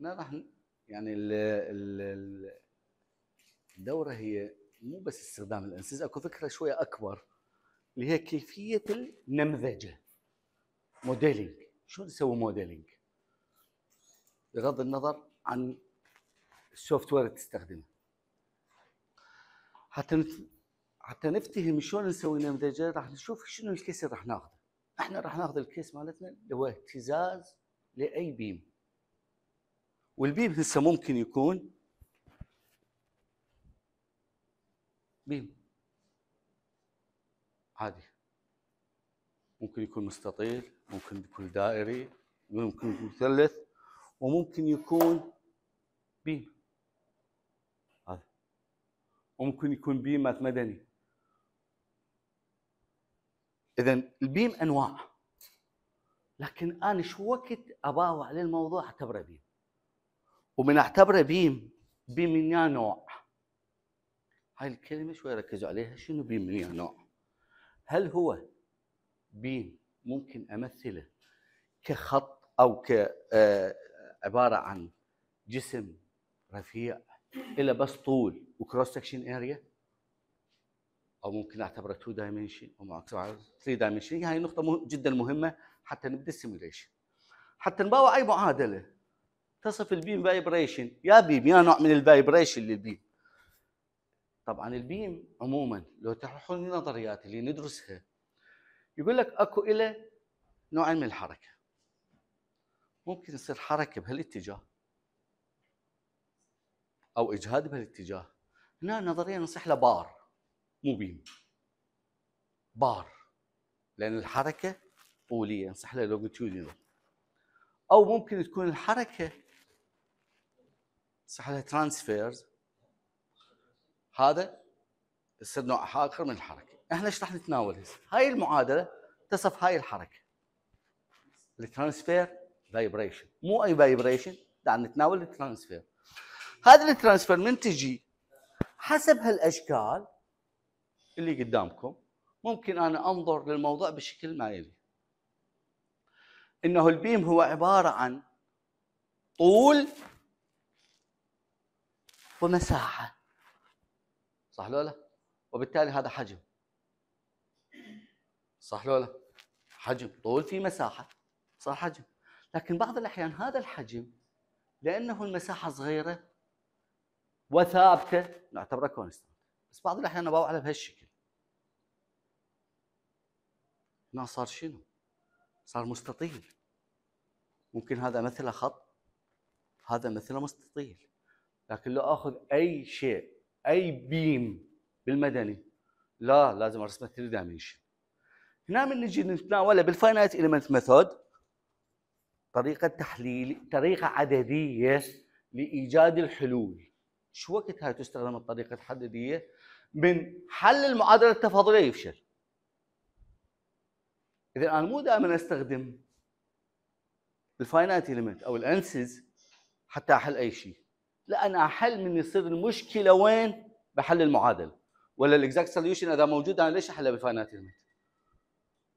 لا راح يعني الدوره هي مو بس استخدام الانسيز اكو فكره شويه اكبر اللي هي كيفيه النمذجه موديلينج شو نسوي موديلينج بغض النظر عن السوفت وير اللي تستخدمه حتى حتى نفتهم شلون نسوي نمذجه راح نشوف شنو الكيس اللي راح ناخذه احنا راح ناخذ الكيس مالتنا اللي هو اهتزاز لاي بيم والبيم هسه ممكن يكون بيم عادي ممكن يكون مستطيل ممكن يكون دائري ممكن يكون مثلث وممكن يكون بيم هذا وممكن يكون بيمات مدني اذا البيم انواع لكن انا شو وقت اباوع للموضوع اعتبره بيم ومن اعتبره بيم بيم من يا نوع هاي الكلمه شوي ركزوا عليها شنو بيم من يا نوع هل هو بيم ممكن امثله كخط او ك آه، عباره عن جسم رفيع الى بس طول وكروس سكشن اريا او ممكن اعتبره 2 دايمنشن او 3 دايمنشن هاي نقطه جدا مهمه حتى نبدا السيميليشن حتى نباوع اي معادله تصف البيم فايبريشن يا بيم يا نوع من الفايبريشن للبيم طبعا البيم عموما لو تروحون النظريات اللي ندرسها يقول لك اكو له نوعين من الحركه ممكن تصير حركه بهالاتجاه او اجهاد بهالاتجاه هنا نظريا نصح له بار مو بيم بار لان الحركه طوليه نصح لها لونجيتيودينال او ممكن تكون الحركه صح لها ترانسفيرز هذا يصير نوع اخر من الحركه احنا ايش راح نتناول هسه هاي المعادله تصف هاي الحركه الترانسفير فايبريشن مو اي فايبريشن دا نتناول الترانسفير هذا الترانسفير من تجي حسب هالاشكال اللي قدامكم ممكن انا انظر للموضوع بشكل ما يلي انه البيم هو عباره عن طول ومساحه صح لولا وبالتالي هذا حجم صح لولا حجم طول في مساحه صح حجم لكن بعض الاحيان هذا الحجم لانه المساحه صغيره وثابته نعتبره كونستانت بس بعض الاحيان على بهالشكل هنا صار شنو؟ صار مستطيل ممكن هذا مثله خط هذا مثله مستطيل لكن لو اخذ اي شيء اي بيم بالمدني لا لازم ارسمه 3 دايمنشن هنا من نجي نتناوله بالفاينايت المنت ميثود طريقه تحليل طريقه عدديه لايجاد الحلول شو وقت هاي تستخدم الطريقه العدديه من حل المعادله التفاضليه يفشل اذا انا مو دائما استخدم الفاينايت ليمت او الانسز حتى احل اي شيء لا انا احل من يصير المشكله وين بحل المعادله ولا الاكزاكت سوليوشن اذا موجود انا ليش احلها بالفاينايت ليمت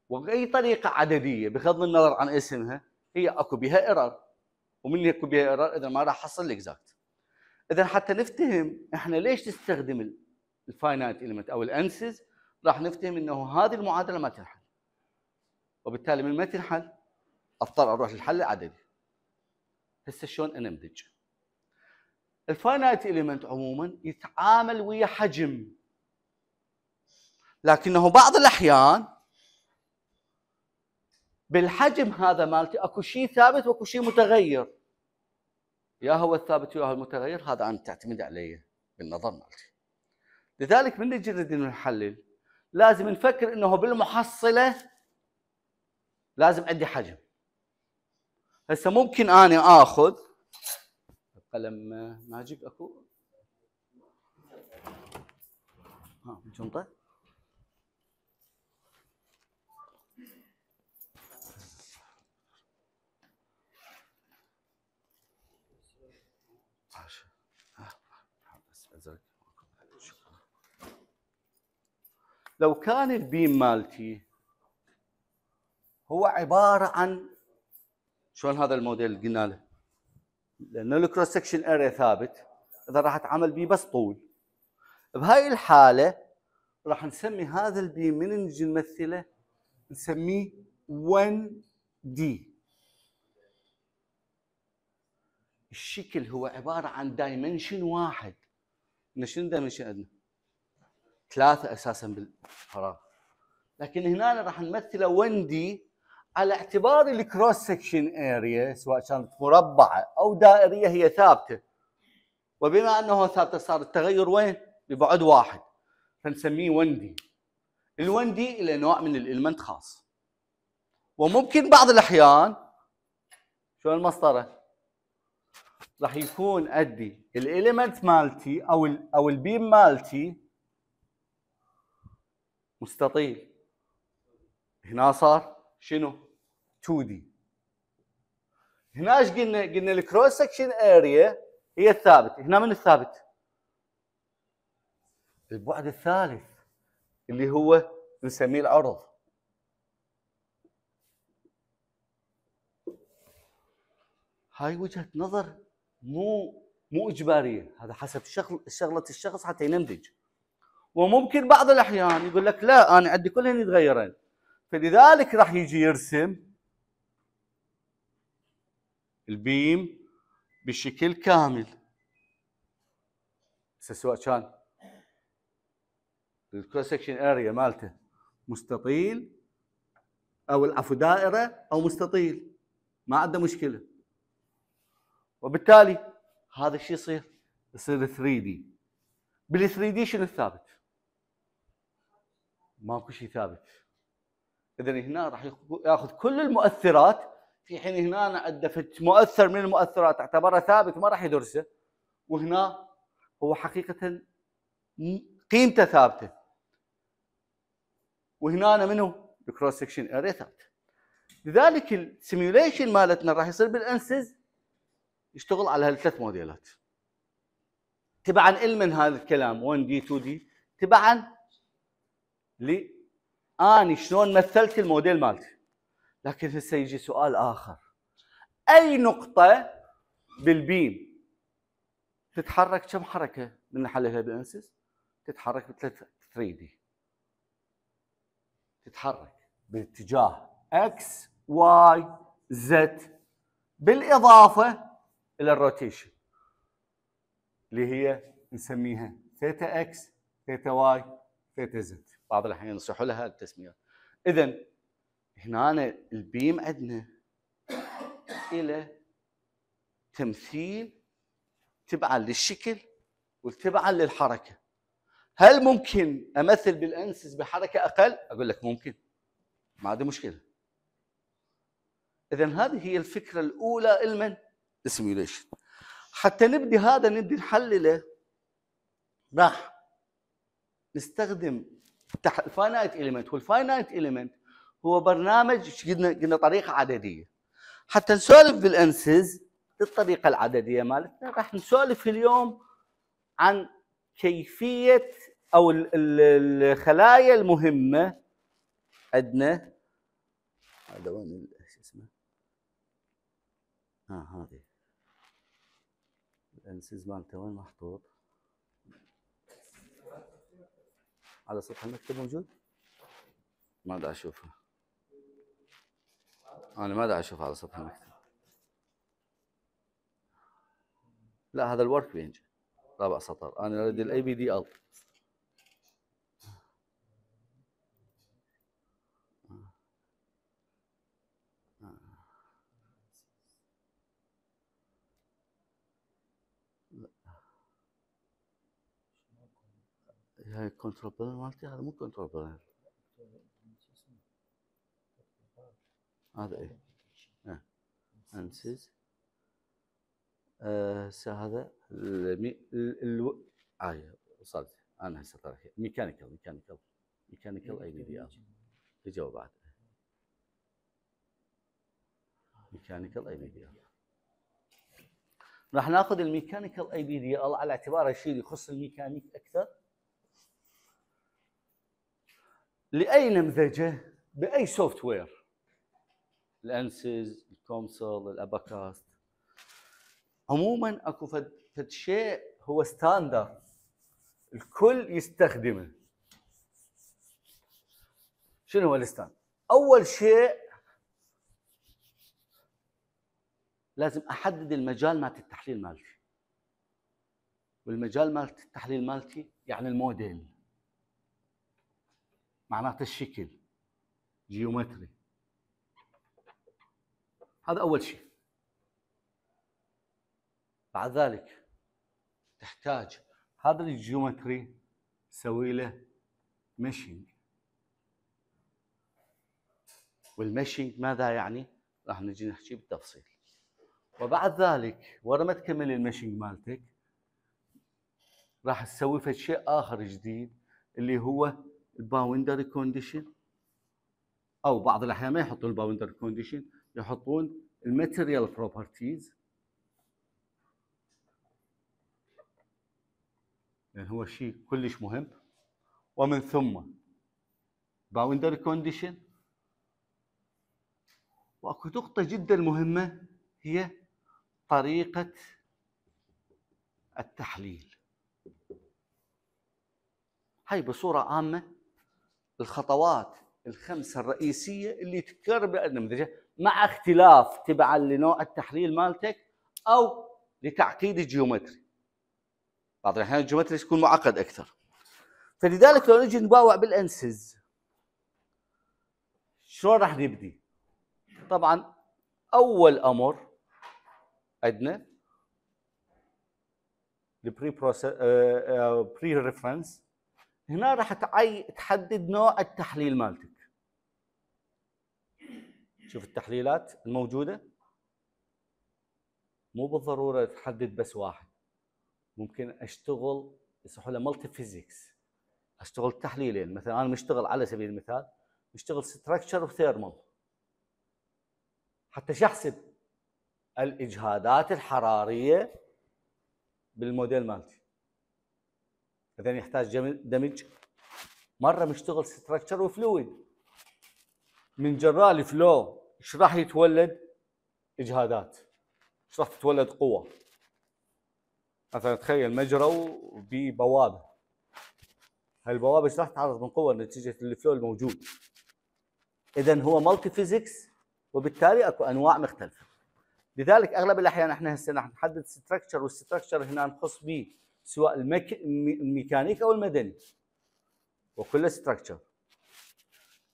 واي طريقه عدديه بغض النظر عن اسمها هي اكو بها ايرور ومن اكو بها ايرور اذا ما راح احصل الاكزاكت اذا حتى نفتهم احنا ليش نستخدم الفاينايت ليمت او الانسز راح نفتهم انه هذه المعادله ما تنحل وبالتالي من ما تنحل اضطر اروح للحل العددي هسه شلون انمدج الفاينايت اليمنت عموما يتعامل ويا حجم لكنه بعض الاحيان بالحجم هذا مالتي اكو شيء ثابت واكو شيء متغير يا هو الثابت يا هو المتغير هذا انت تعتمد عليه بالنظر مالتي لذلك من نجي نريد نحلل لازم نفكر انه بالمحصله لازم عندي حجم هسه ممكن انا اخذ قلم ماجيك اكو ها الجنطه لو كان البيم مالتي هو عباره عن شلون هذا الموديل اللي قلنا له لانه الكروس سكشن اريا ثابت اذا راح اتعامل بيه بس طول بهاي الحاله راح نسمي هذا البي من نجي نمثله نسميه 1 دي الشكل هو عباره عن دايمنشن واحد إحنا شنو دايمنشن عندنا؟ ثلاثه اساسا بالفراغ لكن هنا راح نمثله 1 دي على اعتبار الكروس سكشن اريا سواء كانت مربعه او دائريه هي ثابته وبما انه ثابته صار التغير وين؟ ببعد واحد فنسميه 1 دي ال 1 دي له نوع من الالمنت خاص وممكن بعض الاحيان شو المسطره؟ راح يكون ادي الاليمنت مالتي او الـ او البيم مالتي مستطيل هنا صار شنو 2 دي ايش قلنا قلنا الكروس سكشن اريا هي الثابت هنا من الثابت البعد الثالث اللي هو نسميه العرض هاي وجهه نظر مو مو اجباريه هذا حسب شغل شغله الشخص حتى ينمذج وممكن بعض الاحيان يقول لك لا انا عندي كلهن يتغيرن فلذلك راح يجي يرسم البيم بشكل كامل هسه سواء كان سكشن اريا مالته مستطيل او العفو دائره او مستطيل ما عنده مشكله وبالتالي هذا الشيء يصير يصير 3 دي بال 3 دي شنو الثابت؟ ماكو شيء ثابت اذا هنا راح ياخذ كل المؤثرات في حين هنا انا عدفت مؤثر من المؤثرات اعتبره ثابت ما راح يدرسه وهنا هو حقيقه قيمته ثابته وهنا أنا منو الكروس سكشن اريا ثابت لذلك السيميوليشن مالتنا راح يصير بالانسز يشتغل على هالثلاث موديلات تبعا المن هذا الكلام 1 دي 2 دي تبعا ل اني شلون مثلت الموديل مالتي لكن هسه يجي سؤال اخر اي نقطه بالبيم تتحرك كم حركه من نحللها بالانسس تتحرك بثلاث 3 دي تتحرك باتجاه اكس واي زد بالاضافه الى الروتيشن اللي هي نسميها ثيتا اكس ثيتا واي ثيتا زد بعض الاحيان ينصحوا لها التسميات اذا هنا البيم عندنا الى تمثيل تبعا للشكل وتبعا للحركه هل ممكن امثل بالانسس بحركه اقل اقول لك ممكن ما عندي مشكله اذا هذه هي الفكره الاولى المن السيميوليشن حتى نبدي هذا نبدي نحلله راح نستخدم تحت الفاينايت اليمنت والفاينايت اليمنت هو برنامج قلنا قلنا طريقه عدديه حتى نسولف بالانسز الطريقه العدديه مالتنا راح نسولف اليوم عن كيفيه او الخلايا المهمه عندنا هذا وين شو اسمه؟ ها آه، هذه الانسز مالته وين محطوط؟ على سطح المكتب موجود ما دا اشوفه انا ما دا اشوفه على سطح المكتب لا هذا الورك بنج رابع سطر انا اريد الاي بي دي ال هاي كنترول بانل مالتي هذا مو كنترول بانل هذا اي آه. انسيز انسز هسه هذا المي... آه، وصلت انا هسه طرح ميكانيكال ميكانيكال ميكانيكال إيه، اي دي ار آه. اجاوب بعد ميكانيكال اي بي دي ار راح ناخذ الميكانيكال اي بي دي ال على اعتباره شيء يخص الميكانيك اكثر لاي نمذجه باي سوفت وير الانسز الكونسول الاباكاست عموما اكو فد شيء هو ستاندرد الكل يستخدمه شنو هو الستاندرد اول شيء لازم احدد المجال مالت التحليل مالتي والمجال مالت التحليل مالتي يعني الموديل معناته الشكل جيومتري هذا أول شيء بعد ذلك تحتاج هذا الجيومتري تسوي له ميشنج والميشنج ماذا يعني؟ راح نجي نحكي بالتفصيل وبعد ذلك ورا ما تكمل الميشنج مالتك راح تسوي فد شيء اخر جديد اللي هو الباوندري كونديشن او بعض الاحيان ما يحطون الباوندري كونديشن يحطون الماتيريال بروبرتيز لان يعني هو شيء كلش مهم ومن ثم باوندري كونديشن واكو نقطة جدا مهمة هي طريقة التحليل هاي بصورة عامة الخطوات الخمسه الرئيسيه اللي تكرر بالنموذج مع اختلاف تبعا لنوع التحليل مالتك او لتعقيد الجيومتري بعض الاحيان الجيومتري تكون معقد اكثر فلذلك لو نجي نباوع بالانسز شلون راح نبدي؟ طبعا اول امر عندنا البري بروسس بري ريفرنس هنا راح تحدد نوع التحليل مالتك شوف التحليلات الموجوده مو بالضروره تحدد بس واحد ممكن اشتغل يسموها ملتي فيزيكس اشتغل تحليلين مثلا انا مشتغل على سبيل المثال مشتغل ستراكشر وثيرمال حتى شحسب الاجهادات الحراريه بالموديل مالتي اذا يحتاج دمج مره مشتغل ستراكشر وفلويد من جراء الفلو ايش راح يتولد؟ اجهادات ايش راح تتولد قوه مثلا تخيل مجرى وبوابه هالبوابه ايش راح تتعرض من قوه نتيجه الفلو الموجود اذا هو مالتي فيزيكس وبالتالي اكو انواع مختلفه لذلك اغلب الاحيان احنا هسه راح نحدد ستراكشر والستراكشر هنا نخص به سواء المك... الميكانيك او المدني وكله ستراكشر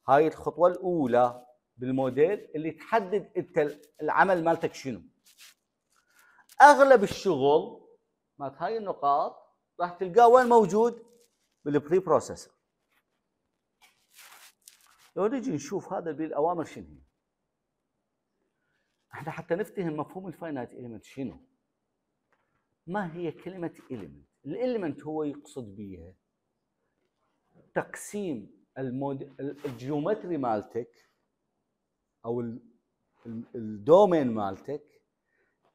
هاي الخطوه الاولى بالموديل اللي تحدد انت العمل مالتك شنو اغلب الشغل مالت هاي النقاط راح تلقاه وين موجود بالبري بروسيسر لو نجي نشوف هذا بالاوامر شنو هي احنا حتى نفتهم مفهوم الفاينايت اليمنت شنو ما هي كلمة إلمنت؟ الإلمنت هو يقصد بيها تقسيم المود... الجيومتري مالتك او الدومين مالتك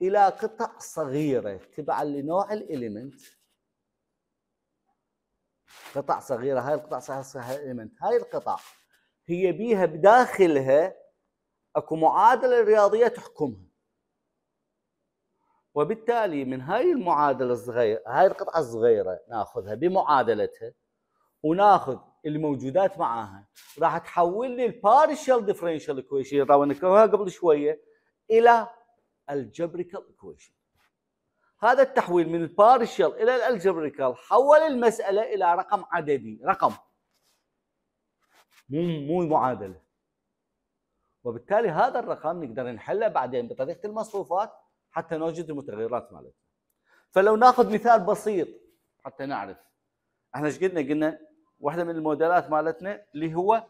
الى قطع صغيره تبعا لنوع الإلمنت قطع صغيره هاي القطع صغيره هاي الإلمنت هاي القطع هي بيها بداخلها اكو معادله رياضيه تحكمها وبالتالي من هاي المعادله الصغيره هاي القطعه الصغيره ناخذها بمعادلتها وناخذ الموجودات معاها راح تحول لي البارشل ديفرنشال ايكويشن اللي نكررها قبل شويه الى الجبريكال ايكويشن هذا التحويل من البارشل الى الالجبريكال حول المساله الى رقم عددي رقم مو مو معادله وبالتالي هذا الرقم نقدر نحله بعدين بطريقه المصفوفات حتى نوجد المتغيرات مالتنا فلو ناخذ مثال بسيط حتى نعرف احنا ايش قلنا قلنا واحده من الموديلات مالتنا اللي هو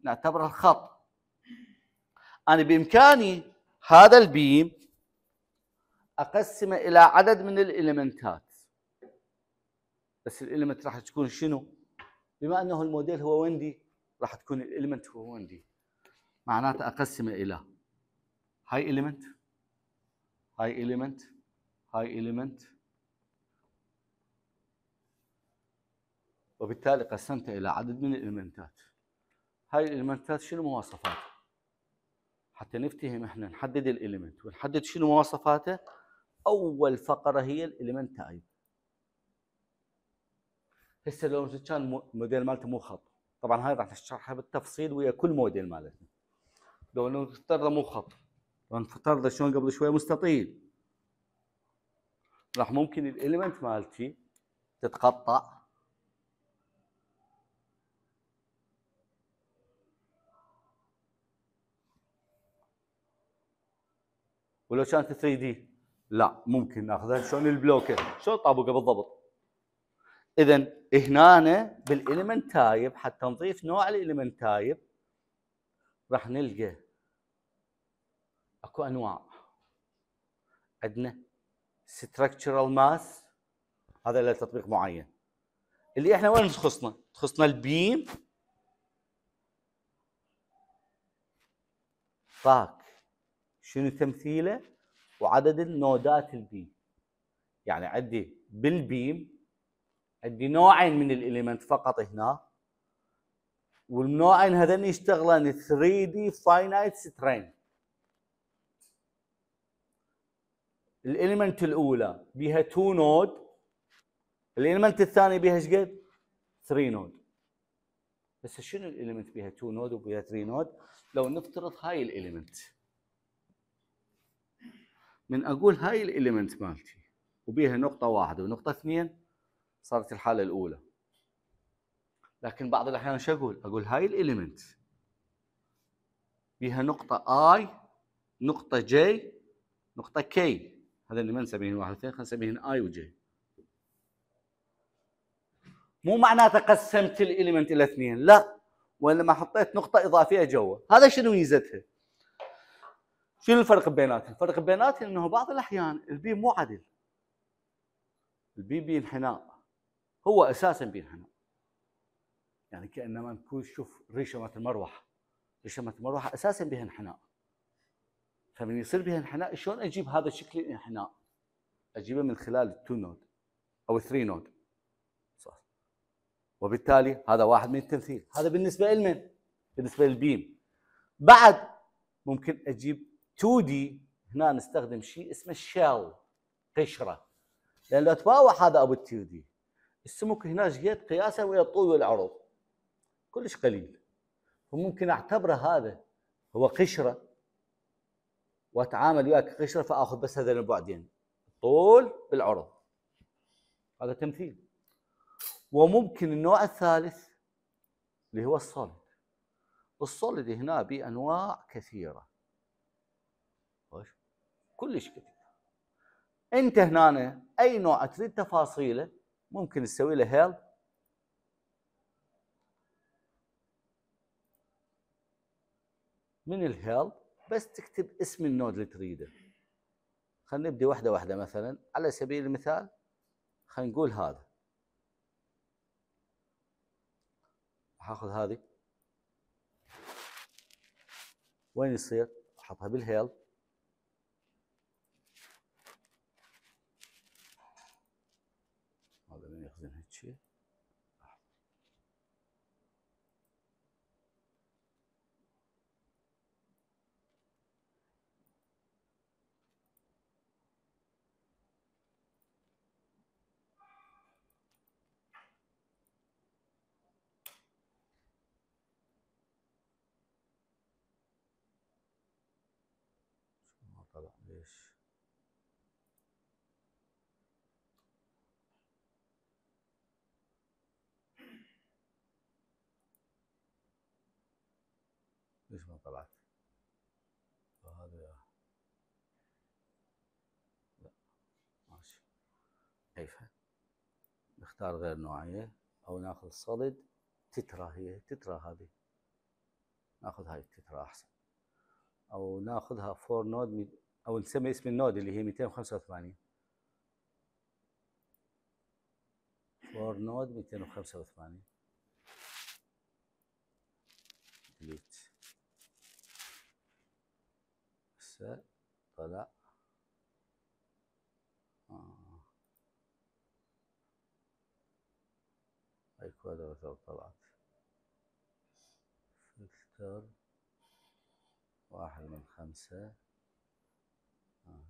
نعتبرها الخط انا بامكاني هذا البيم اقسمه الى عدد من الاليمنتات بس الاليمنت راح تكون شنو بما انه الموديل هو وندي راح تكون الاليمنت هو وندي معناته اقسمه الى هاي اليمنت هاي إليمنت هاي إليمنت وبالتالي قسمتها إلى عدد من الإيليمنتات هاي الإيليمنتات شنو مواصفاتها حتى نفتهم احنا نحدد الإيليمنت ونحدد شنو مواصفاته أول فقرة هي الإيليمنت تايب هسه لو كان موديل مالته مو خط طبعا هاي راح نشرحها بالتفصيل ويا كل موديل مالتنا لو نفترض مو خط وانفترض شلون قبل شوي مستطيل راح ممكن الاليمنت مالتي تتقطع ولو كانت 3 دي لا ممكن ناخذها شلون البلوكه شلون طابقه بالضبط اذا هنا بالاليمنت تايب حتى نضيف نوع الاليمنت تايب راح نلقى اكو انواع عندنا ستراكشرال ماس هذا له تطبيق معين اللي احنا وين تخصنا؟ تخصنا البيم طاك شنو تمثيله وعدد النودات البيم يعني عندي بالبيم عندي نوعين من الاليمنت فقط هنا والنوعين هذين يشتغلان 3 دي فاينايت سترينج الاليمنت الاولى بها 2 نود الاليمنت الثاني بها ايش قد؟ 3 نود بس شنو الاليمنت بها 2 نود وبها 3 نود؟ لو نفترض هاي الاليمنت من اقول هاي الاليمنت مالتي وبيها نقطة واحدة ونقطة اثنين صارت الحالة الأولى لكن بعض الأحيان شو أقول؟ أقول هاي الإليمنت بيها نقطة I نقطة J نقطة K هذا اللي ما نسميهن واحد واثنين خلينا نسميهن اي وجي مو معناته قسمت الاليمنت الى اثنين لا وانما حطيت نقطه اضافيه جوا هذا شنو ميزتها شنو الفرق بيناتهم الفرق بيناتهم انه بعض الاحيان البي مو عدل البي بينحناء هو اساسا بينحناء يعني كانما نكون شوف ريشه مثل مروحه ريشه مثل مروحه اساسا بها انحناء فمن يصير بها انحناء شلون اجيب هذا شكل الانحناء؟ اجيبه من خلال التو نود او الثري نود صح وبالتالي هذا واحد من التمثيل هذا بالنسبه لمن؟ بالنسبه للبيم بعد ممكن اجيب 2 دي هنا نستخدم شيء اسمه شيل قشره لان لو تباوع هذا ابو ال 2 دي السمك هنا جيت قياسه ويا الطول والعرض كلش قليل فممكن اعتبره هذا هو قشره واتعامل وياك قشره فاخذ بس هذين البعدين الطول بالعرض هذا تمثيل وممكن النوع الثالث اللي هو الصلد الصلد هنا بانواع كثيره طيب. كلش كثير انت هنا اي نوع تريد تفاصيله ممكن تسوي له هيل من الهيل بس تكتب اسم النود اللي تريده خلينا نبدا واحده واحده مثلا على سبيل المثال خلينا نقول هذا هاخذ هذه وين يصير احطها بالهيل مفيش منقلعات هذا لا ماشي هيفا نختار غير نوعية أو ناخذ صلد تترا هي تترا هذه ناخذ هاي التترا أحسن أو ناخذها فور نود أو نسمي اسم النود اللي هي 285 فور نود 285 ديليت لسه طلع آه. الكوادرات طلعت فلتر واحد من خمسة آه.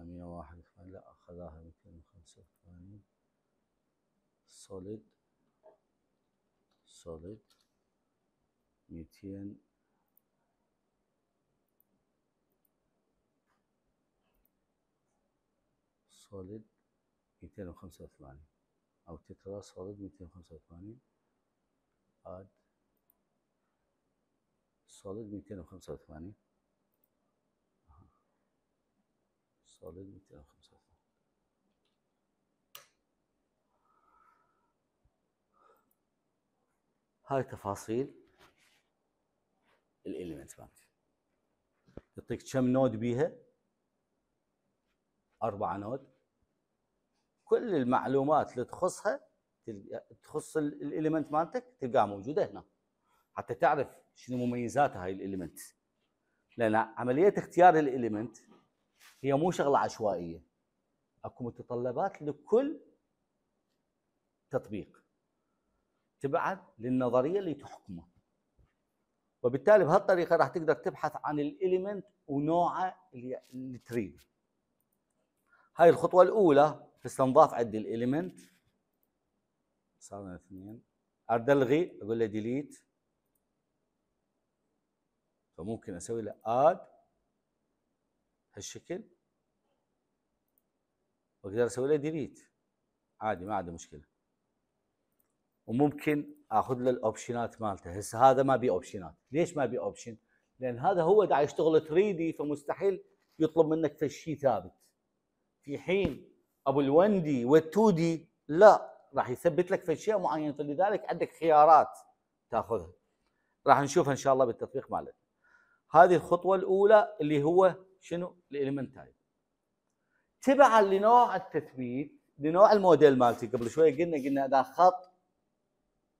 مية واحد لا أخذها ميتين وخمسة وثمانين سوليد سوليد ميتين سوليد ميتين وخمسة وثمانين أو تترا سوليد ميتين وخمسة وثمانين آد سوليد ميتين وخمسة وثمانين سوليد ميتين وخمسة وثمانين هاي تفاصيل الاليمنت مالتي يعطيك كم نود بيها أربعة نود كل المعلومات اللي تخصها تخص الاليمنت مالتك تلقاها موجوده هنا حتى تعرف شنو مميزات هاي الاليمنت لان عمليه اختيار الاليمنت هي مو شغله عشوائيه اكو متطلبات لكل تطبيق تبعد للنظريه اللي تحكمه وبالتالي بهالطريقه راح تقدر تبحث عن الاليمنت ونوعه اللي تريده هاي الخطوه الاولى في استنظاف عد الاليمنت صار لنا اثنين اريد الغي اقول له ديليت فممكن اسوي له اد هالشكل واقدر اسوي له ديليت عادي ما عنده مشكله وممكن اخذ له الاوبشنات مالته هسه هذا ما بي اوبشنات ليش ما بي اوبشن لان هذا هو دا يشتغل 3 دي فمستحيل يطلب منك شيء ثابت في حين ابو ال1 دي وال2 دي لا راح يثبت لك شيء معين فلذلك عندك خيارات تاخذها راح نشوفها ان شاء الله بالتطبيق مالنا هذه الخطوه الاولى اللي هو شنو الاليمنت تايب تبعا لنوع التثبيت لنوع الموديل مالتي قبل شويه قلنا قلنا هذا خط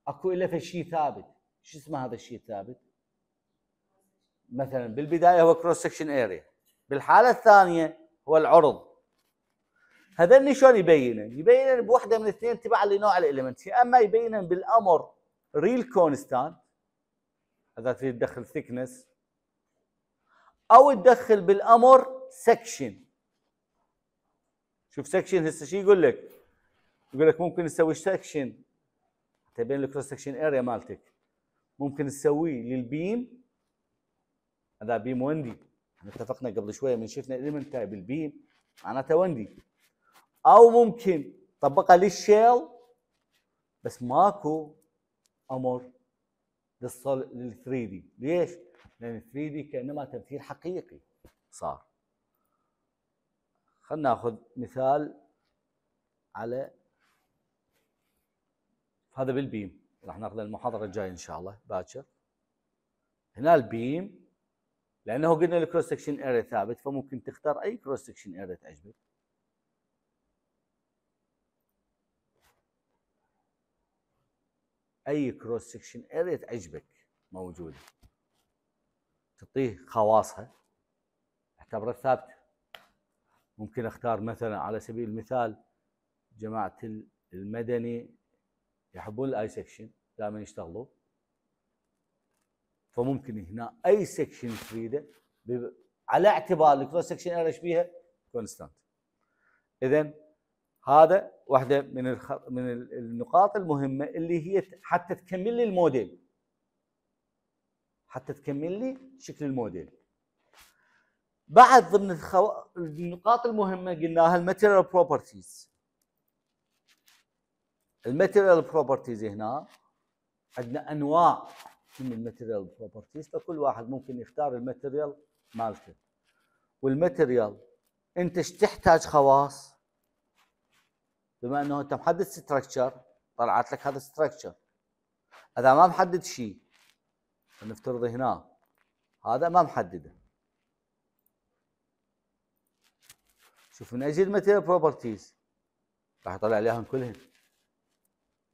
اكو الا في شيء ثابت شو اسمه هذا الشيء الثابت مثلا بالبدايه هو كروس سكشن اريا بالحاله الثانيه هو العرض هذني شلون يبينه؟ يبينه بوحده من اثنين تبع لنوع الاليمنت يا اما يبينه بالامر ريل كونستانت هذا تريد تدخل ثيكنس او تدخل بالامر سكشن شوف سكشن هسه شو يقول لك؟ يقول لك ممكن نسوي سكشن تبين الكروس سكشن اريا مالتك ممكن تسويه للبيم هذا بيم وندي اتفقنا قبل شويه من شفنا اليمنت تايب البيم معناته وندي او ممكن طبقها للشيل بس ماكو امر للصل لل 3 دي ليش؟ لان 3 دي كانما تمثيل حقيقي صار خلنا ناخذ مثال على هذا بالبيم راح ناخذ المحاضره الجايه ان شاء الله باكر هنا البيم لانه قلنا الكروس سكشن اريا ثابت فممكن تختار اي كروس سكشن اريا تعجبك اي كروس سكشن اريا تعجبك موجوده تعطيه خواصها اعتبرها ثابته ممكن اختار مثلا على سبيل المثال جماعه المدني يحبون الاي سكشن دائما يشتغلوا فممكن هنا اي سكشن تريده على اعتبار الكروس سكشن ايش بيها كونستانت اذا هذا واحده من من النقاط المهمه اللي هي حتى تكمل لي الموديل حتى تكمل لي شكل الموديل بعد ضمن الخو... النقاط المهمه قلناها الماتيريال بروبرتيز الماتيريال بروبرتيز هنا عندنا انواع من الماتيريال بروبرتيز فكل واحد ممكن يختار الماتيريال مالته والماتيريال انت ايش تحتاج خواص بما انه انت محدد ستراكشر طلعت لك هذا ستراكشر اذا ما محدد شيء نفترض هنا هذا ما محدده شوف من اجل الماتيريال بروبرتيز راح يطلع عليهم كلهم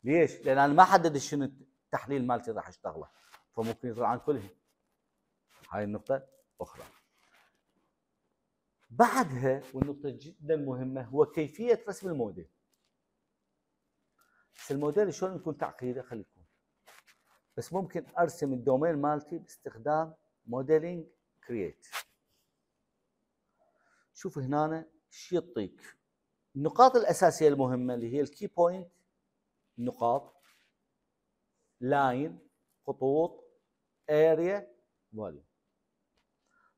ليش؟ لان انا ما حدد شنو التحليل مالتي راح اشتغله فممكن يطلع عن كلهم هاي النقطه اخرى بعدها والنقطه جدا مهمه هو كيفيه رسم الموديل بس الموديل شلون يكون تعقيده خلي يكون بس ممكن ارسم الدومين مالتي باستخدام موديلينج كرييت شوف هنا شو يعطيك النقاط الاساسيه المهمه اللي هي الكي بوينت نقاط لاين خطوط اريا فوليوم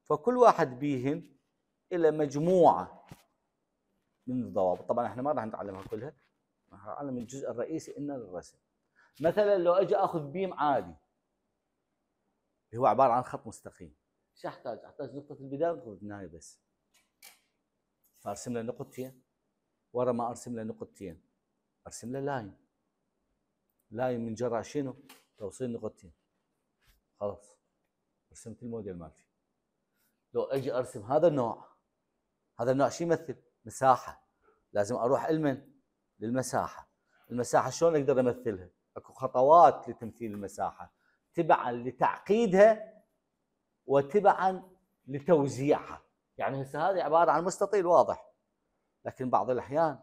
فكل واحد بيهن الى مجموعه من الضوابط طبعا احنا ما راح نتعلمها كلها راح نتعلم الجزء الرئيسي ان الرسم مثلا لو اجي اخذ بيم عادي اللي هو عباره عن خط مستقيم شو احتاج؟ احتاج نقطه البدايه ونقطه النهايه بس فارسم له نقطتين ورا ما ارسم له نقطتين ارسم له لاين لاين من جرع شنو؟ توصيل نقطتين خلاص رسمت الموديل مالتي لو اجي ارسم هذا النوع هذا النوع شو يمثل؟ مساحه لازم اروح لمن؟ للمساحه المساحه شلون اقدر امثلها؟ اكو خطوات لتمثيل المساحه تبعا لتعقيدها وتبعا لتوزيعها يعني هسه هذه عباره عن مستطيل واضح لكن بعض الاحيان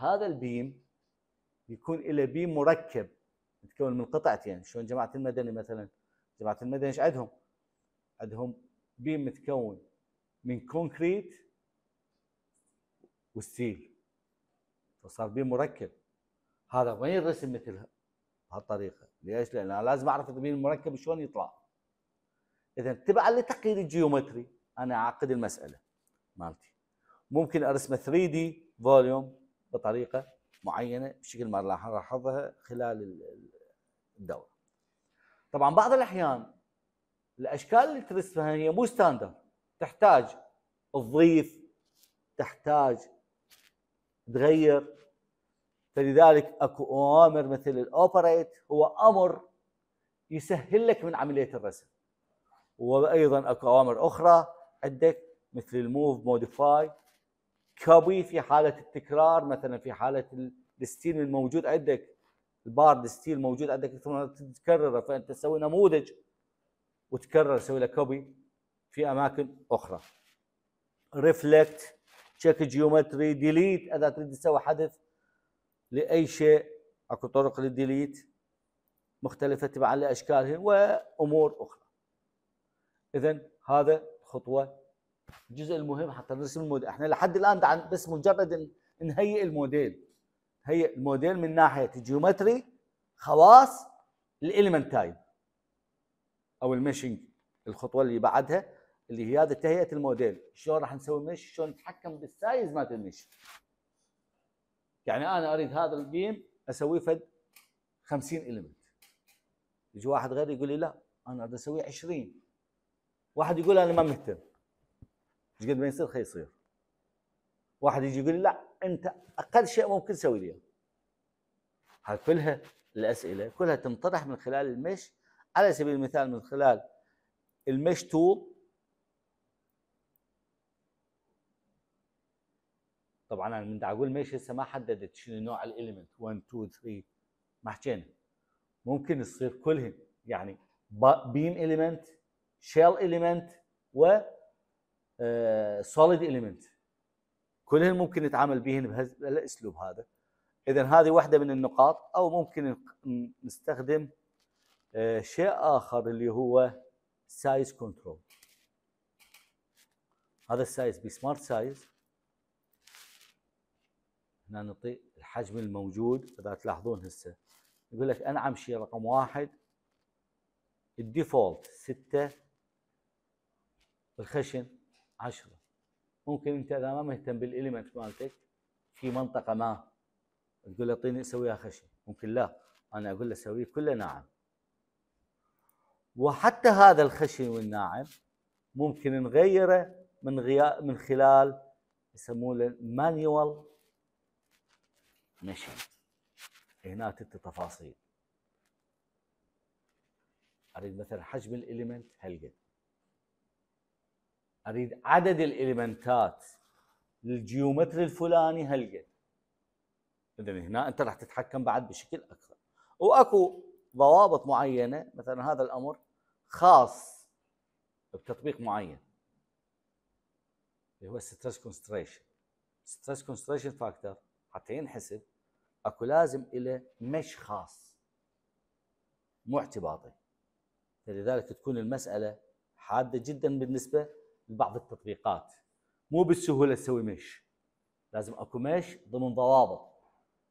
هذا البيم بيكون له بي مركب متكون من قطعتين شلون جماعه المدني مثلا جماعه المدني ايش عندهم؟ عندهم بي متكون من كونكريت وستيل فصار بي مركب هذا وين الرسم مثل هالطريقه ليش؟ لان انا لازم اعرف البي المركب شلون يطلع اذا تبعا لتقييد الجيومتري انا اعقد المساله مالتي ممكن ارسمه 3 دي فوليوم بطريقه معينه بشكل ما راح نلاحظها خلال الدوره. طبعا بعض الاحيان الاشكال اللي ترسمها هي مو ستاندر تحتاج تضيف تحتاج تغير فلذلك اكو اوامر مثل الاوبريت هو امر يسهل لك من عمليه الرسم وايضا اكو اوامر اخرى عندك مثل الموف موديفاي كوبي في حاله التكرار مثلا في حاله الستيل الموجود عندك البارد ستيل موجود عندك تكرره فانت تسوي نموذج وتكرر تسوي له كوبي في اماكن اخرى ريفلكت تشيك جيومتري ديليت اذا تريد تسوي حذف لاي شيء اكو طرق للديليت مختلفه تبعا لاشكاله وامور اخرى اذا هذا خطوه الجزء المهم حتى نرسم الموديل احنا لحد الان عن بس مجرد نهيئ الموديل نهيئ الموديل من ناحيه الجيومتري خواص الاليمنت تايب او الميشنج الخطوه اللي بعدها اللي هي هذا تهيئه الموديل شلون راح نسوي مش شلون نتحكم بالسايز مالت المش يعني انا اريد هذا البيم اسويه فد 50 اليمنت يجي واحد غيري يقول لي لا انا اريد اسويه 20 واحد يقول انا ما مهتم ايش قد ما يصير خير يصير واحد يجي يقول لي لا انت اقل شيء ممكن تسوي لي هاي كلها الاسئله كلها تنطرح من خلال المش على سبيل المثال من خلال المش تول طبعا انا من اقول مش هسه ما حددت شنو نوع الاليمنت 1 2 3 ما حكينا ممكن يصير كلهم يعني بيم اليمنت شيل اليمنت و سوليد آه، اليمنت كلهن ممكن نتعامل بهن بهالاسلوب هذا اذا هذه واحده من النقاط او ممكن نستخدم آه، شيء اخر اللي هو سايز كنترول هذا السايز بسمارت سايز هنا نعطي الحجم الموجود اذا تلاحظون هسه يقول لك انعم شيء رقم واحد الديفولت ستة الخشن عشرة ممكن انت اذا ما مهتم بالاليمنت مالتك في منطقه ما تقول له اعطيني اسويها خشن ممكن لا انا اقول له سويه كله ناعم وحتى هذا الخشن والناعم ممكن نغيره من غيا... من خلال يسمونه مانيوال مشن هنا تت تفاصيل اريد مثلا حجم الاليمنت هالقد اريد عدد الاليمنتات للجيومتري الفلاني هالقد اذا هنا انت راح تتحكم بعد بشكل اكثر واكو ضوابط معينه مثلا هذا الامر خاص بتطبيق معين اللي هو ستريس كونستريشن ستريس كونستريشن فاكتور حتى ينحسب اكو لازم له مش خاص مو اعتباطي فلذلك تكون المساله حاده جدا بالنسبه لبعض التطبيقات مو بالسهوله تسوي مش لازم اكو مش ضمن ضوابط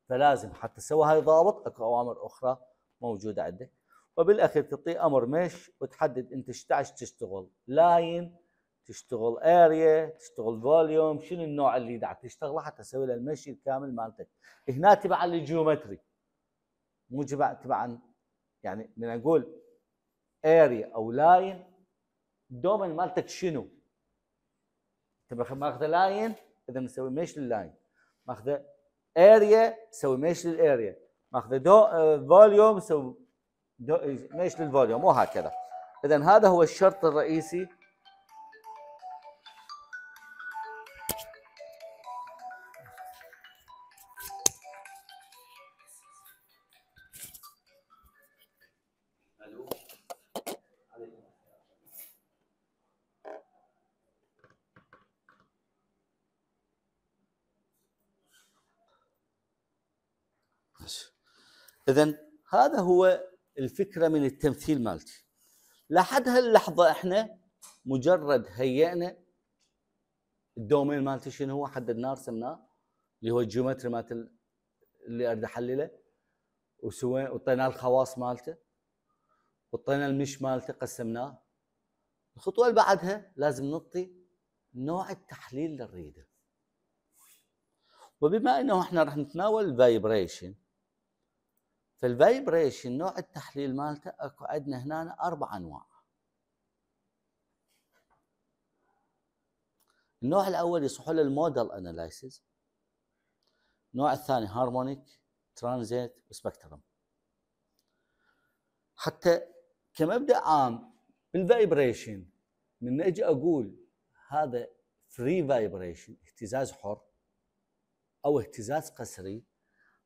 فلازم حتى تسوي هاي الضوابط اكو اوامر اخرى موجوده عندك وبالاخير تعطي امر مش وتحدد انت ايش تشتغل لاين تشتغل اريا تشتغل فوليوم شنو النوع اللي دعك تشتغله حتى تسوي له المشي الكامل مالتك هنا تبع الجيومتري مو تبع تبع يعني من اقول اريا او لاين الدومين مالتك شنو تبقى ماخذه لاين اذا نسوي ميش لللاين ماخذه اريا نسوي ميش للاريا ماخذه دو فوليوم نسوي ميش للفوليوم وهكذا اذا هذا هو الشرط الرئيسي اذا هذا هو الفكره من التمثيل مالتي لحد هاللحظه احنا مجرد هيئنا الدومين مالتي شنو هو حددناه رسمناه اللي هو الجيومتري مالت اللي اريد احلله وسوينا وطينا الخواص مالته وطينا المش مالته قسمناه الخطوه اللي بعدها لازم نعطي نوع التحليل اللي نريده وبما انه احنا راح نتناول الفايبريشن فالفايبريشن نوع التحليل مالته اكو عندنا هنا اربع انواع النوع الاول يصح له المودل اناليسيس النوع الثاني هارمونيك ترانزيت وسبكترم حتى كمبدا عام بالفايبريشن من اجي اقول هذا فري فايبريشن اهتزاز حر او اهتزاز قسري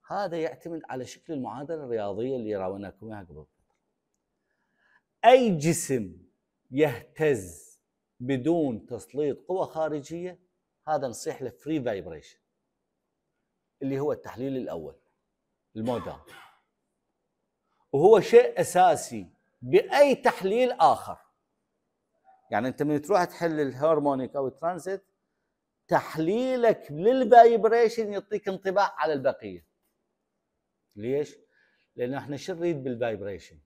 هذا يعتمد على شكل المعادله الرياضيه اللي راوناكم اياها قبل اي جسم يهتز بدون تسليط قوى خارجيه هذا نصيح له فري فايبريشن اللي هو التحليل الاول المودا وهو شيء اساسي باي تحليل اخر يعني انت من تروح تحل الهرمونيك او الترانزيت تحليلك للفايبريشن يعطيك انطباع على البقيه ليش؟ لان احنا شو نريد بالفايبريشن؟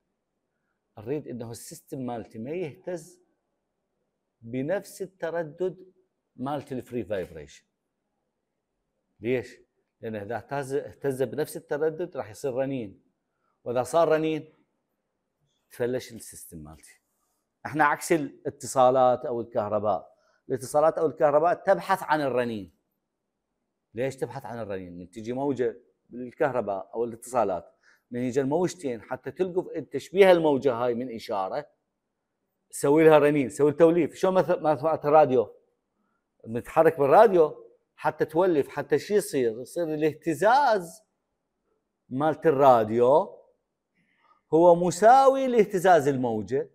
نريد انه السيستم مالتي ما يهتز بنفس التردد مالت الفري فايبريشن ليش؟ لان اذا اهتز اهتز بنفس التردد راح يصير رنين واذا صار رنين تفلش السيستم مالتي احنا عكس الاتصالات او الكهرباء الاتصالات او الكهرباء تبحث عن الرنين ليش تبحث عن الرنين؟ من تجي موجه بالكهرباء او الاتصالات من يجي الموجتين حتى تلقف تشبيه الموجه هاي من اشاره سوي لها رنين سوي توليف شو مثل ما سمعت الراديو متحرك بالراديو حتى تولف حتى شو يصير يصير الاهتزاز مالت الراديو هو مساوي لاهتزاز الموجه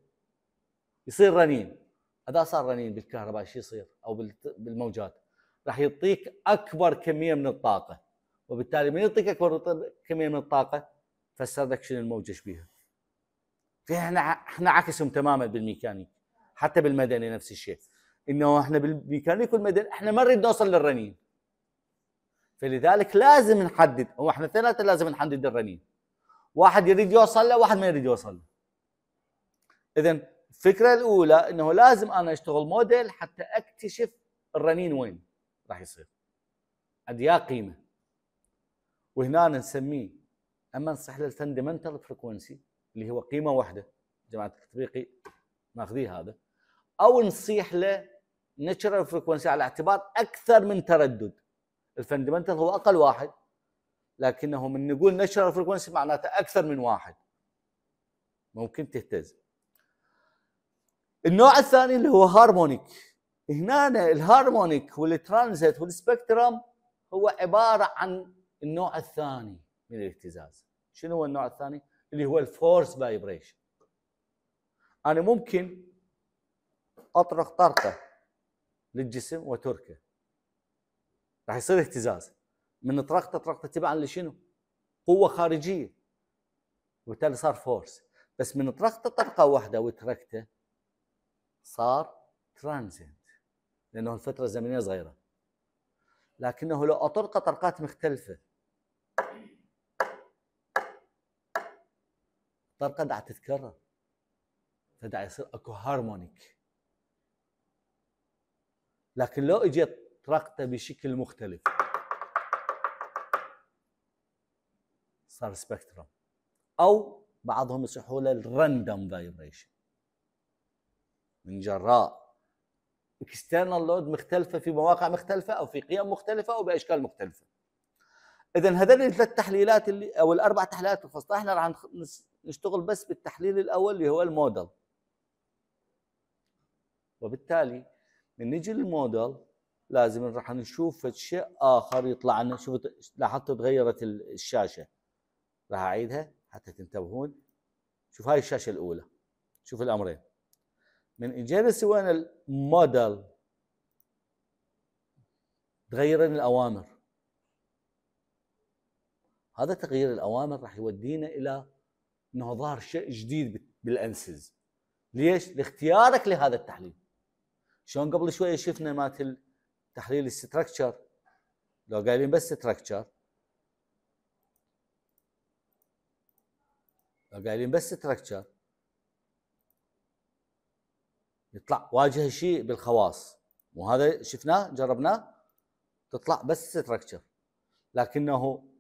يصير رنين اذا صار رنين بالكهرباء شو يصير او بالموجات راح يعطيك اكبر كميه من الطاقه وبالتالي من يعطيك اكبر كميه من الطاقه فسر لك شنو الموجه شبيها فاحنا احنا عكسهم تماما بالميكانيك حتى بالمدني نفس الشيء انه احنا بالميكانيك والمدني احنا ما نريد نوصل للرنين فلذلك لازم نحدد هو احنا ثلاثه لازم نحدد الرنين واحد يريد يوصل له واحد ما يريد يوصل له اذا الفكره الاولى انه لازم انا اشتغل موديل حتى اكتشف الرنين وين راح يصير عندي قيمه وهنا نسميه اما نصح للفندمنتال فريكونسي اللي هو قيمه واحده جماعه التطبيقي ماخذيه هذا او نصيح له ناتشرال فريكونسي على اعتبار اكثر من تردد الفندمنتال هو اقل واحد لكنه من نقول ناتشرال فريكونسي معناته اكثر من واحد ممكن تهتز النوع الثاني اللي هو هارمونيك هنا الهارمونيك والترانزيت والسبكترم هو عباره عن النوع الثاني من الاهتزاز شنو هو النوع الثاني اللي هو الفورس فايبريشن انا ممكن اطرق طرقه للجسم وتركه راح يصير اهتزاز من طرقته طرقته تبعا لشنو؟ قوه خارجيه وبالتالي صار فورس بس من طرقته طرقه واحده وتركته صار ترانزنت لانه الفتره الزمنيه صغيره لكنه لو اطرق طرقات مختلفه الطرقه دا تتكرر فدا يصير اكو هارمونيك لكن لو اجت طرقته بشكل مختلف صار سبكترم او بعضهم يصيحوا له الراندوم فايبريشن من جراء اكسترنال لود مختلفه في مواقع مختلفه او في قيم مختلفه او باشكال مختلفه اذا هذول الثلاث تحليلات اللي او الاربع تحليلات اللي احنا راح نشتغل بس بالتحليل الاول اللي هو الموديل وبالتالي من نجي للموديل لازم راح نشوف شيء اخر يطلع لنا شفت لاحظتوا تغيرت الشاشه راح اعيدها حتى تنتبهون شوف هاي الشاشه الاولى شوف الامرين من اجينا سوينا الموديل تغيرنا الاوامر هذا تغيير الاوامر راح يودينا الى انه ظهر شيء جديد بالانسز ليش؟ لاختيارك لهذا التحليل شلون قبل شويه شفنا مالت تحليل الستركتشر لو قايلين بس ستركتشر لو قايلين بس ستركتشر يطلع واجه شيء بالخواص وهذا شفناه جربناه تطلع بس ستركتشر لكنه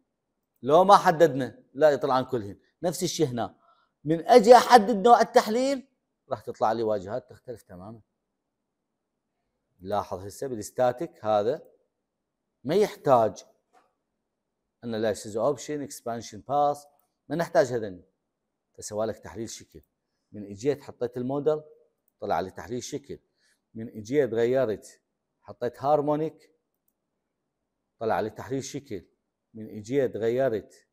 لو ما حددنا لا يطلعن كلهن نفس الشيء هنا من اجي احدد نوع التحليل راح تطلع لي واجهات تختلف تماما لاحظ هسه بالستاتيك هذا ما يحتاج انالايسيز اوبشن اكسبانشن باس ما نحتاج هذني فسوى لك تحليل شكل من اجيت حطيت الموديل طلع لي تحليل شكل من اجيت غيرت حطيت هارمونيك طلع لي تحليل شكل من اجيت غيرت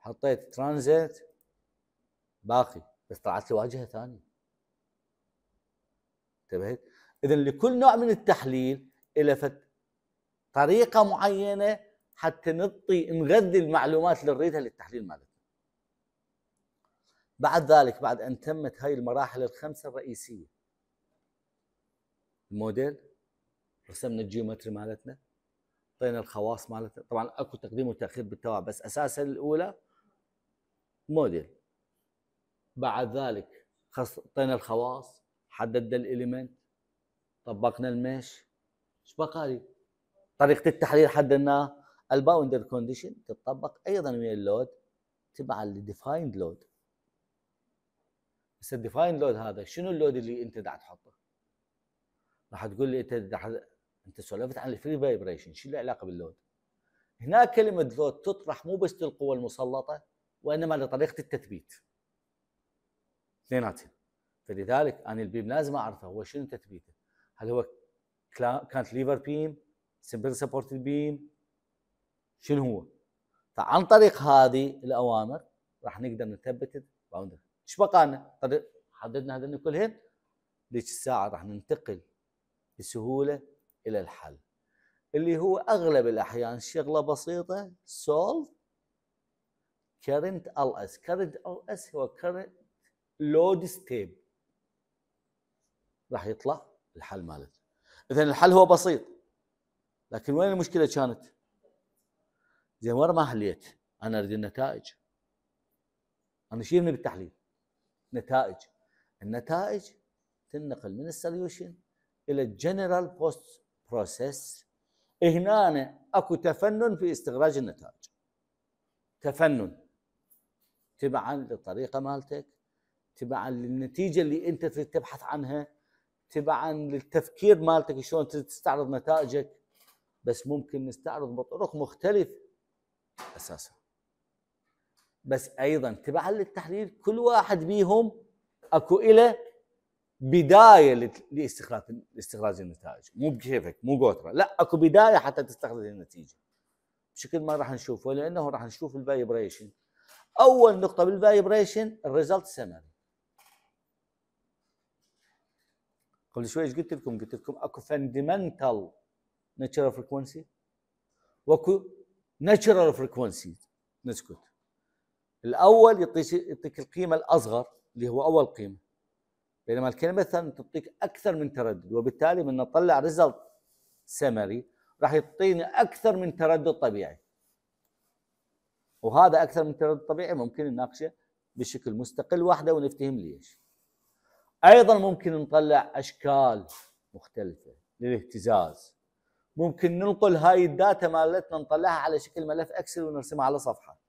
حطيت ترانزيت باقي بس طلعت لي واجهه ثانيه انتبهت؟ اذا لكل نوع من التحليل الى فت طريقه معينه حتى نعطي نغذي المعلومات اللي نريدها للتحليل مالتنا. بعد ذلك بعد ان تمت هاي المراحل الخمسه الرئيسيه الموديل رسمنا الجيومتري مالتنا اعطينا الخواص مالتنا طبعا اكو تقديم وتاخير بالتوابع بس اساسا الاولى موديل بعد ذلك خصطينا الخواص حددنا الاليمنت طبقنا المش ايش بقى لي؟ طريقه التحليل حددناها الباوندر كونديشن تتطبق ايضا ويا اللود تبع الديفايند لود بس الديفايند لود هذا شنو اللود اللي انت قاعد تحطه؟ راح تقول لي انت دعت... انت سولفت عن الفري فايبريشن شو له علاقه باللود؟ هنا كلمه لود تطرح مو بس للقوه المسلطه وانما لطريقه التثبيت اثنيناتهم فلذلك انا البيم لازم اعرفه هو شنو تثبيته هل هو كانت ليفر بيم سمبل سبورت بيم شنو هو فعن طيب طريق هذه الاوامر راح نقدر نثبت الباوندر ايش بقى لنا طيب حددنا هذول كلهن ليش الساعه راح ننتقل بسهوله الى الحل اللي هو اغلب الاحيان شغله بسيطه سولف current LS current LS هو current load step راح يطلع الحل مالته اذا الحل هو بسيط لكن وين المشكله كانت؟ زين ورا ما حليت انا اريد النتائج انا شو يبني بالتحليل؟ نتائج النتائج تنقل من السوليوشن الى الجنرال بوست بروسيس هنا اكو تفنن في استخراج النتائج تفنن تبعا للطريقه مالتك تبعا للنتيجه اللي انت تريد تبحث عنها تبعا للتفكير مالتك شلون تستعرض نتائجك بس ممكن نستعرض بطرق مختلف اساسا بس ايضا تبعا للتحليل كل واحد بيهم اكو له بدايه لاستخراج لاستخراج النتائج مو بكيفك مو قوتره لا اكو بدايه حتى تستخرج النتيجه بشكل ما راح نشوفه لانه راح نشوف الفايبريشن اول نقطه بالفايبريشن الريزلت سمري قبل شوي ايش قلت لكم؟ قلت لكم اكو فاندمنتال ناتشرال فريكونسي واكو ناتشرال فريكونسي نسكت الاول يعطيك يعطيك القيمه الاصغر اللي هو اول قيمه بينما الكلمه الثانيه تعطيك اكثر من تردد وبالتالي من نطلع ريزلت سمري راح يعطيني اكثر من تردد طبيعي وهذا اكثر من تردد طبيعي ممكن نناقشه بشكل مستقل وحده ونفتهم ليش ايضا ممكن نطلع اشكال مختلفه للاهتزاز ممكن ننقل هاي الداتا مالتنا نطلعها على شكل ملف اكسل ونرسمها على صفحه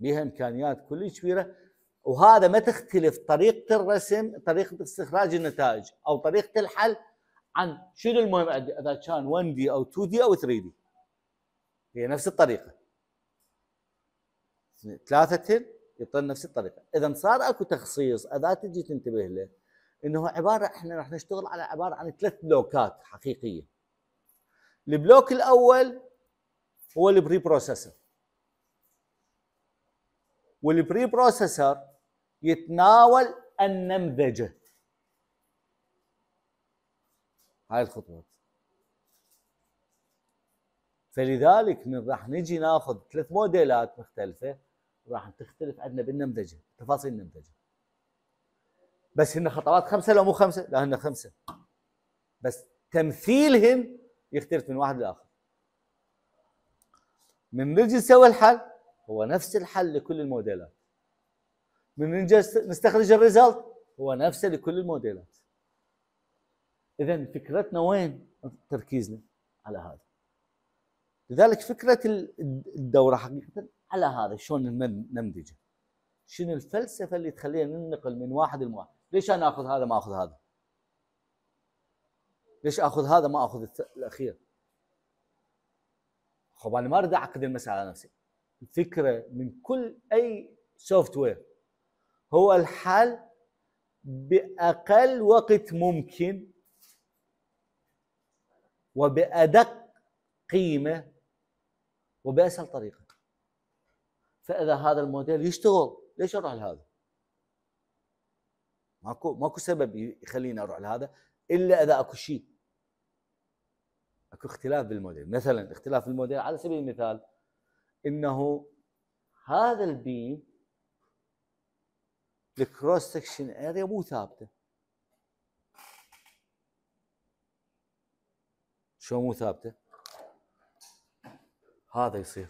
بها امكانيات كلش كبيره وهذا ما تختلف طريقه الرسم طريقه استخراج النتائج او طريقه الحل عن شنو المهم اذا كان 1 دي او 2 دي او 3 دي هي نفس الطريقه ثلاثه يطلع نفس الطريقه اذا صار اكو تخصيص اذا تجي تنتبه له انه عباره احنا راح نشتغل على عباره عن ثلاث بلوكات حقيقيه البلوك الاول هو البري بروسيسر والبري بروسيسر يتناول النمذجه هاي الخطوه فلذلك من راح نجي ناخذ ثلاث موديلات مختلفه راح تختلف عندنا بالنمذجه تفاصيل النمذجه بس هن خطوات خمسه لو مو خمسه لا هن خمسه بس تمثيلهن يختلف من واحد لاخر من نجي نسوي الحل هو نفس الحل لكل الموديلات من نجي نستخرج الريزلت هو نفسه لكل الموديلات اذا فكرتنا وين تركيزنا على هذا لذلك فكره الدوره حقيقه على هذا شلون ننمذجه شنو الفلسفه اللي تخلينا ننقل من واحد لواحد ليش انا اخذ هذا ما اخذ هذا ليش اخذ هذا ما اخذ الاخير خب انا ما اريد اعقد المساله على نفسي الفكره من كل اي سوفت وير هو الحل باقل وقت ممكن وبادق قيمه وباسهل طريقه فاذا هذا الموديل يشتغل ليش اروح لهذا؟ ماكو ماكو سبب يخليني اروح لهذا الا اذا اكو شيء اكو اختلاف بالموديل مثلا اختلاف الموديل على سبيل المثال انه هذا البيم الكروس سكشن اريا مو ثابته شو مو ثابته هذا يصير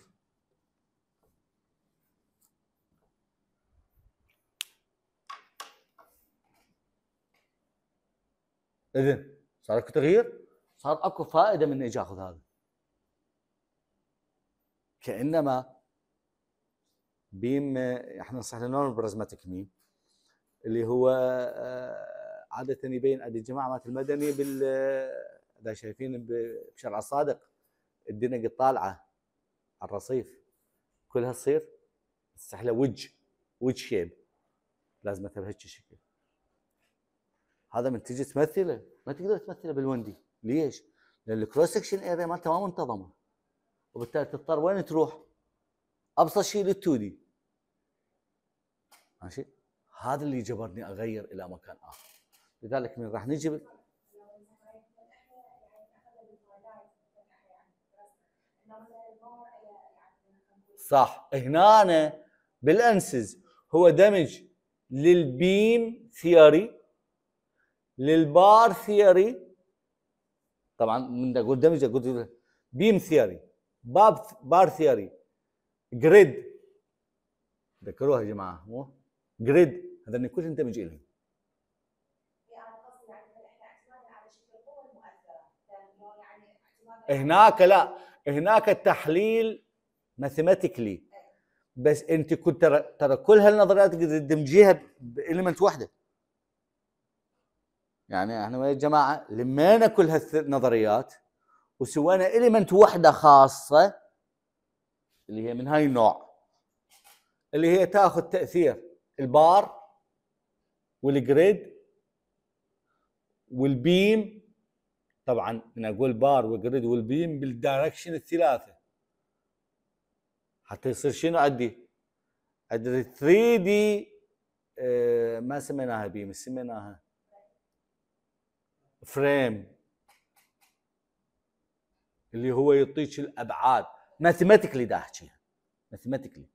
اذا صار اكو تغيير صار اكو فائده من اجي اخذ هذا كانما بيم احنا نصح لهم برزمتك ميم اللي هو آه، عاده يبين عند الجماعه مات المدني بال اذا شايفين بشرع الصادق الدنق الطالعه على الرصيف كلها تصير تستحلى وج وج شيب لازم بهيك شكل هذا من تجي تمثله ما تقدر تمثله بالوندي ليش؟ لان الكروس سكشن اريا مالته ما منتظمه وبالتالي تضطر وين تروح؟ ابسط شيء للتودي ماشي؟ هذا اللي جبرني اغير الى مكان اخر لذلك من راح نجي صح هنا بالانسز هو دمج للبيم ثيوري للبار ثيوري طبعا من اقول دمج اقول بيم ثيوري باب بار ثيوري جريد ذكروها يا جماعه مو جريد هذا كل يندمج الهم هناك لا هناك التحليل ماثيماتيكلي بس انت كنت هالنظريات تقدر تدمجيها بالمنت واحده يعني احنا يا جماعه لمينا كل هالنظريات وسوينا المنت واحده خاصه اللي هي من هاي النوع اللي هي تاخذ تاثير البار والجريد والبيم طبعا انا اقول بار وجريد والبيم بالدايركشن الثلاثه حتى يصير شنو عندي؟ عندي 3 دي ما سميناها بيم سميناها فريم اللي هو يعطيك الابعاد ماثيماتيكلي دا احكيها ماثيماتيكلي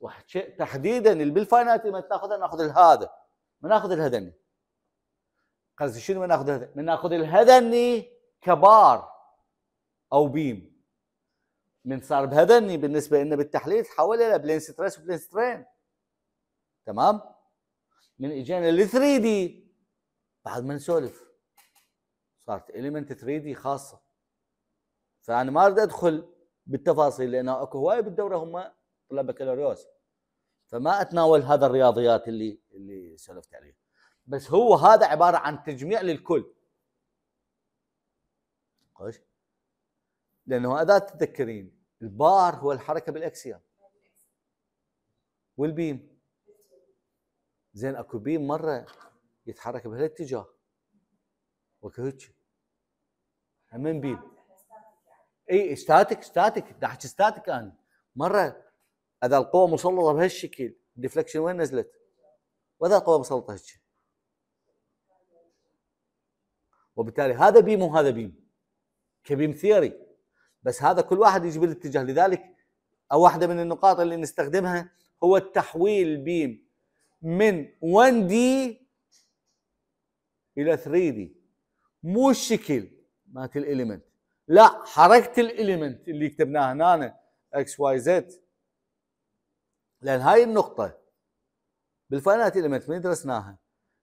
واحكي تحديدا اللي بالفاينات ما تاخذها ناخذ الهذا ما ناخذ الهذني قصدي شنو ما ناخذ الهذني ما ناخذ الهذني كبار او بيم من صار هذني بالنسبه لنا بالتحليل تحولها لبلين ستريس وبلين سترين تمام من اجينا ل 3 دي بعد ما نسولف صارت اليمنت 3 دي خاصه فانا ما اريد ادخل بالتفاصيل لانه اكو هواي بالدوره هم طلاب بكالوريوس فما اتناول هذا الرياضيات اللي اللي سولفت عليه بس هو هذا عباره عن تجميع للكل خوش لانه اداه تتذكرين البار هو الحركه بالاكسيال والبيم زين اكو بيم مره يتحرك بهالاتجاه اوكي هيك همين بيم اي ستاتيك ستاتيك احكي ستاتيك انا مره اذا القوه مسلطه بهالشكل الديفلكشن وين نزلت؟ واذا القوه مسلطه هيك وبالتالي هذا بيم وهذا بيم كبيم ثيوري بس هذا كل واحد يجي بالاتجاه لذلك او واحده من النقاط اللي نستخدمها هو التحويل بيم من 1 دي الى 3 دي مو الشكل مالت الاليمنت لا حركه الاليمنت اللي كتبناها هنا اكس واي زد لان هاي النقطه بالفاينات اليمنت من درسناها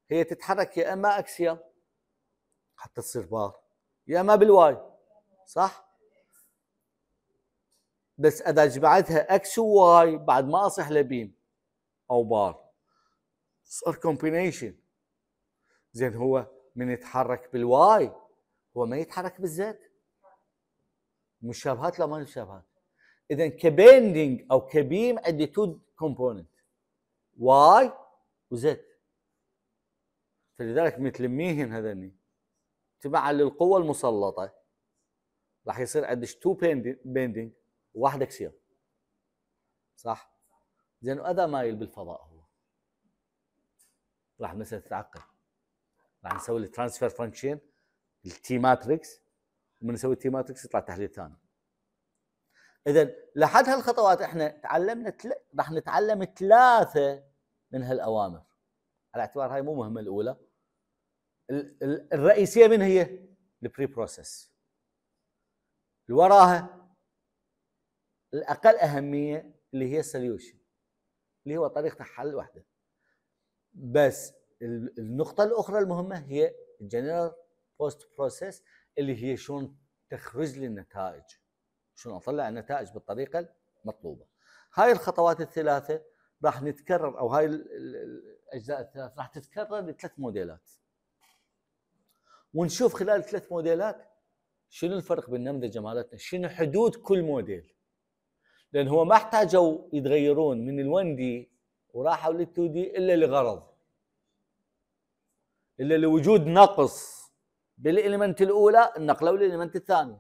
هي تتحرك يا اما اكسيال حتى تصير بار يا اما بالواي صح بس اذا جمعتها اكس وواي بعد ما اصح لبيم او بار صار كومبينيشن زين هو من يتحرك بالواي هو ما يتحرك بالزد مشابهات لا ما مشابهات اذا كبيندنج او كبيم عندي تو كومبوننت واي وزد فلذلك متلميهن هذني تبعا للقوه المسلطه راح يصير عندك تو بيندنج وواحدة كثير صح؟ زين وأذا مايل بالفضاء هو راح مثلا تتعقد راح نسوي الترانسفير فانكشن التي ماتريكس ومن نسوي التي ماتريكس يطلع تحليل ثاني اذا لحد هالخطوات احنا تعلمنا تل... راح نتعلم ثلاثه من هالاوامر على اعتبار هاي مو مهمه الاولى ال... ال... الرئيسيه من هي؟ البري بروسيس وراها الاقل اهميه اللي هي السوليوشن اللي هو طريقه حل واحده بس النقطه الاخرى المهمه هي الجنرال بوست بروسيس اللي هي شلون تخرج لي النتائج شلون اطلع النتائج بالطريقه المطلوبه هاي الخطوات الثلاثه راح نتكرر او هاي الاجزاء الثلاث راح تتكرر لثلاث موديلات ونشوف خلال الثلاث موديلات شنو الفرق بين نمذجه مالتنا شنو حدود كل موديل لان هو ما احتاجوا يتغيرون من ال1 دي وراحوا لل2 دي الا لغرض الا لوجود نقص بالاليمنت الاولى نقلوا للاليمنت الثاني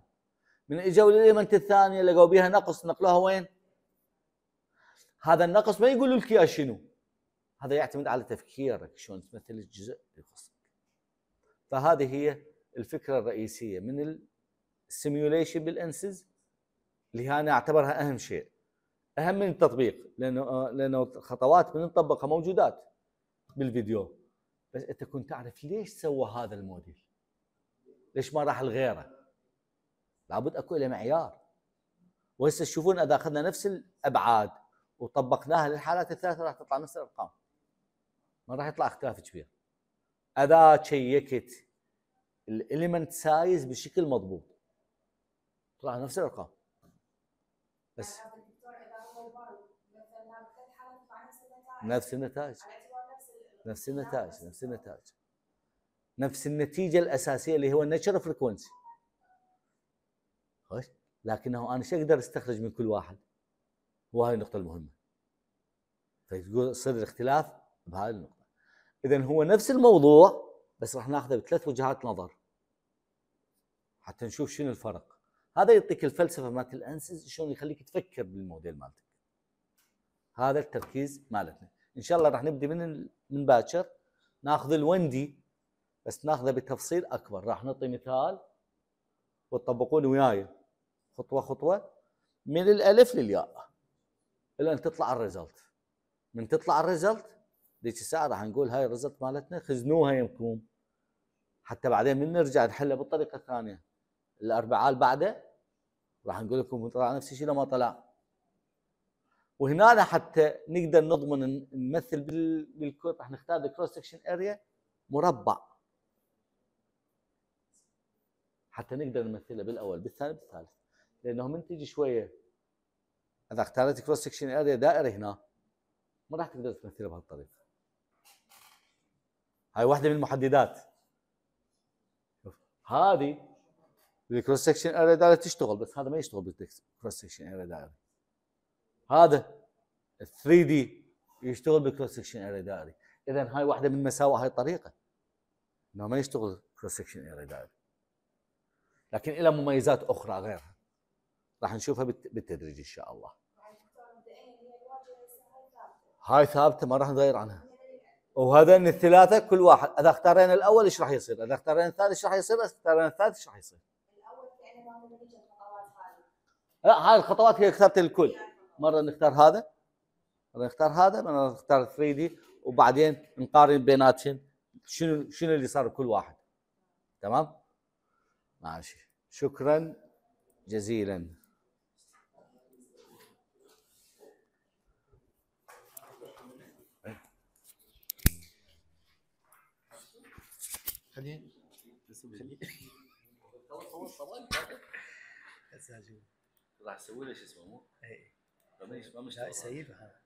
من اجوا للاليمنت الثانيه لقوا بها نقص نقلوها وين؟ هذا النقص ما يقولوا لك يا شنو هذا يعتمد على تفكيرك شلون تمثل الجزء يخصك فهذه هي الفكره الرئيسيه من السيميوليشن بالانسز اللي هي انا اعتبرها اهم شيء اهم من التطبيق لانه آه، لانه خطوات من نطبقها موجودات بالفيديو بس انت كنت تعرف ليش سوى هذا الموديل؟ ليش ما راح لغيره؟ لابد اكو له معيار وهسه تشوفون اذا اخذنا نفس الابعاد وطبقناها للحالات الثلاثه راح تطلع نفس الارقام ما راح يطلع اختلاف كبير اذا شيكت الاليمنت سايز بشكل مضبوط طلع نفس الارقام بس نفس النتائج نفس النتائج نفس النتائج نفس النتيجه الاساسيه اللي هو النشر فريكونسي خوش لكنه انا شو اقدر استخرج من كل واحد وهذه النقطه المهمه فتقول صدر اختلاف بهذه النقطه اذا هو نفس الموضوع بس راح ناخذه بثلاث وجهات نظر حتى نشوف شنو الفرق هذا يعطيك الفلسفه مالت الانسز شلون يخليك تفكر بالموديل مالتك هذا التركيز مالتنا ان شاء الله راح نبدا من من باكر ناخذ ال1 دي بس ناخذه بتفصيل اكبر راح نعطي مثال وتطبقون وياي خطوه خطوه من الالف للياء الى ان تطلع الريزلت من تطلع الريزلت ذيك الساعه راح نقول هاي الريزلت مالتنا خزنوها يمكم حتى بعدين من نرجع نحلها بالطريقه الثانيه الاربعاء اللي بعده راح نقول لكم طلع نفس الشيء لما طلع وهنا حتى نقدر نضمن نمثل بالكود راح نختار الكروس سكشن اريا مربع حتى نقدر نمثله بالاول بالثاني بالثالث لانه من تجي شويه اذا اختارت كروس سكشن اريا دائره هنا ما راح تقدر تمثله بهالطريقه هاي واحده من المحددات هذه بالكروس سكشن اريا دايركت تشتغل بس هذا ما يشتغل بالكروس سكشن اريا دايركت هذا ال 3 دي يشتغل بالكروس سكشن اريا دايري اذا هاي واحده من مساوئ هاي الطريقه انه ما يشتغل كروس سكشن اريا دايري لكن لها مميزات اخرى غيرها راح نشوفها بالتدريج ان شاء الله هاي ثابته ما راح نغير عنها وهذين الثلاثه كل واحد اذا اختارينا الاول ايش راح يصير؟ اذا اختارينا الثاني ايش راح يصير؟ اذا اختارينا الثالث ايش راح يصير؟ لا هاي الخطوات هي اخترت الكل مره نختار هذا مره نختار هذا مره نختار 3 دي وبعدين نقارن بيناتهم شنو شنو اللي صار بكل واحد تمام ماشي شكرا جزيلا خليه خليني راح اسوي له شو اسمه مو؟ اي ما مش سايبها